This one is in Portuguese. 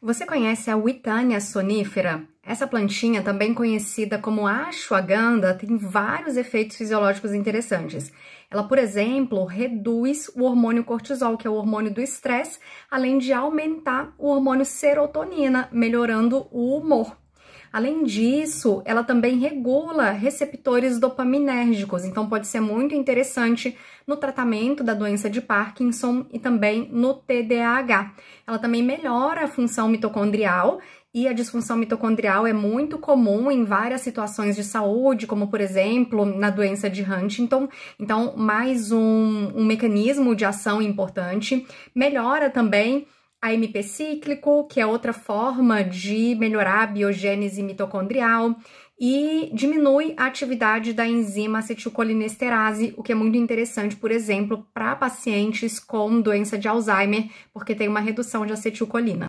Você conhece a Witania sonífera? Essa plantinha, também conhecida como ashwagandha, tem vários efeitos fisiológicos interessantes. Ela, por exemplo, reduz o hormônio cortisol, que é o hormônio do estresse, além de aumentar o hormônio serotonina, melhorando o humor. Além disso, ela também regula receptores dopaminérgicos, então pode ser muito interessante no tratamento da doença de Parkinson e também no TDAH. Ela também melhora a função mitocondrial e a disfunção mitocondrial é muito comum em várias situações de saúde, como por exemplo na doença de Huntington. Então, mais um, um mecanismo de ação importante. Melhora também AMP cíclico, que é outra forma de melhorar a biogênese mitocondrial, e diminui a atividade da enzima acetilcolinesterase, o que é muito interessante, por exemplo, para pacientes com doença de Alzheimer, porque tem uma redução de acetilcolina.